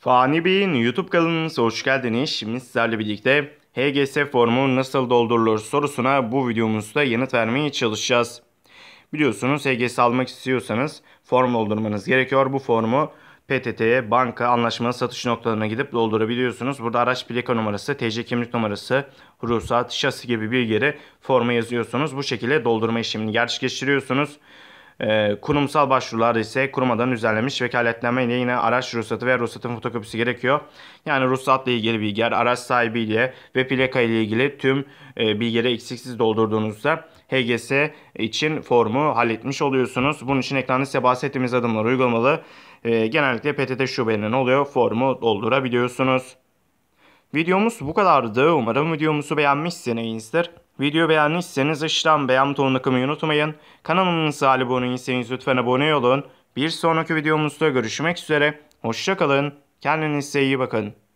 Fani Bey'in YouTube kanalınıza hoş geldiniz. Şimdi sizlerle birlikte HGS formu nasıl doldurulur sorusuna bu videomuzda yanıt vermeye çalışacağız. Biliyorsunuz HGS almak istiyorsanız form doldurmanız gerekiyor. Bu formu PTT'ye banka anlaşmalı satış noktalarına gidip doldurabiliyorsunuz. Burada araç plaka numarası, TC kimlik numarası, ruhsat, şasi gibi bilgileri forma yazıyorsunuz. Bu şekilde doldurma işlemini gerçekleştiriyorsunuz. E, kurumsal başvurular ise kurumadan düzenlemiş vekaletname ile yine araç ruhsatı ve ruhsatın fotokopisi gerekiyor. Yani ruhsatla ilgili bilgiler, araç sahibiyle ve plaka ile ilgili tüm e, bilgileri eksiksiz doldurduğunuzda HGS için formu halletmiş oluyorsunuz. Bunun için ekranda size bahsettiğimiz adımlar uygulamalı. E, genellikle PTT şubelerine oluyor? Formu doldurabiliyorsunuz. Videomuz bu kadardı. Umarım videomuzu beğenmişsinizdir. Video beğendiyseniz işlem beğen butonuna kımayı unutmayın. Kanalımıza abone değilseniz lütfen abone olun. Bir sonraki videomuzda görüşmek üzere. Hoşçakalın. Kendinize iyi bakın.